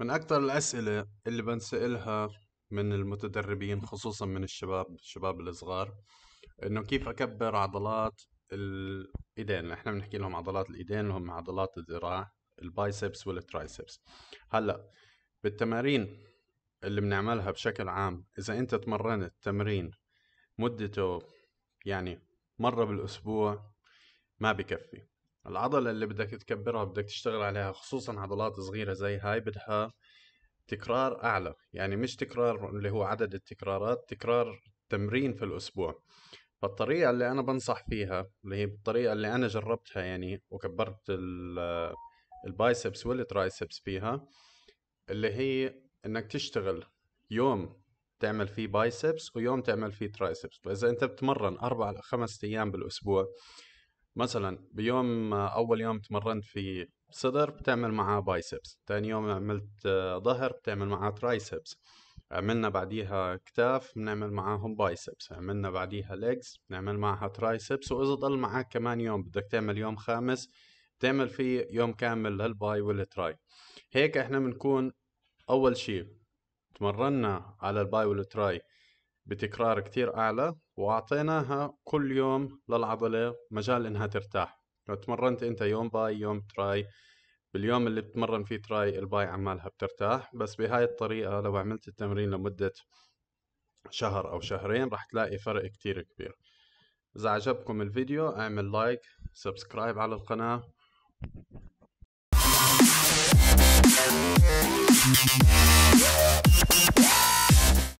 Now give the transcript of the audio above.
من أكثر الأسئلة اللي بنسألها من المتدربين خصوصا من الشباب الشباب الصغار إنه كيف أكبر عضلات الإيدين إحنا بنحكي لهم عضلات الإيدين اللي هم عضلات الذراع البايسبس والترايسبس هلا بالتمارين اللي بنعملها بشكل عام إذا أنت تمرنت تمرين مدته يعني مرة بالأسبوع ما بكفي العضلة اللي بدك تكبرها بدك تشتغل عليها خصوصا عضلات صغيرة زي هاي بدها تكرار أعلى يعني مش تكرار اللي هو عدد التكرارات تكرار تمرين في الأسبوع فالطريقة اللي أنا بنصح فيها اللي هي الطريقة اللي أنا جربتها يعني وكبرت البايسبس والترايسبس فيها اللي هي إنك تشتغل يوم تعمل فيه بايسبس ويوم تعمل فيه ترايسبس فإذا أنت بتمرن أربع خمس أيام بالأسبوع مثلا بيوم اول يوم تمرنت في صدر بتعمل معاه بايسبس ثاني يوم عملت آه، ظهر بتعمل معاه ترايسبس عملنا بعديها كتاف بنعمل معاهم بايسبس عملنا بعديها ليجز بنعمل معها ترايسبس واذا ضل معك كمان يوم بدك تعمل يوم خامس بتعمل فيه يوم كامل للباي والتراي هيك احنا بنكون اول شيء تمرنا على الباي والتراي بتكرار كتير أعلى وأعطيناها كل يوم للعضلة مجال إنها ترتاح لو تمرنت أنت يوم باي يوم تراي باليوم اللي بتمرن فيه تراي الباي عمالها بترتاح بس بهاي الطريقة لو عملت التمرين لمدة شهر أو شهرين راح تلاقي فرق كتير كبير إذا عجبكم الفيديو اعمل لايك سبسكرايب على القناة Yeah.